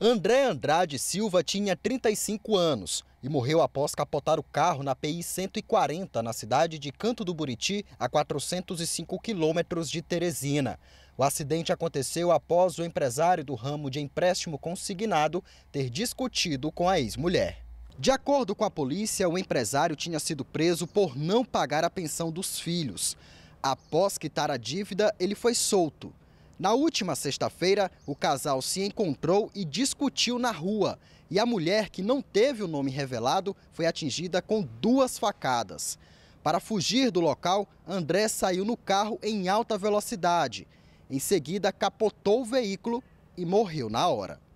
André Andrade Silva tinha 35 anos e morreu após capotar o carro na PI 140 na cidade de Canto do Buriti, a 405 quilômetros de Teresina. O acidente aconteceu após o empresário do ramo de empréstimo consignado ter discutido com a ex-mulher. De acordo com a polícia, o empresário tinha sido preso por não pagar a pensão dos filhos. Após quitar a dívida, ele foi solto. Na última sexta-feira, o casal se encontrou e discutiu na rua. E a mulher, que não teve o nome revelado, foi atingida com duas facadas. Para fugir do local, André saiu no carro em alta velocidade. Em seguida, capotou o veículo e morreu na hora.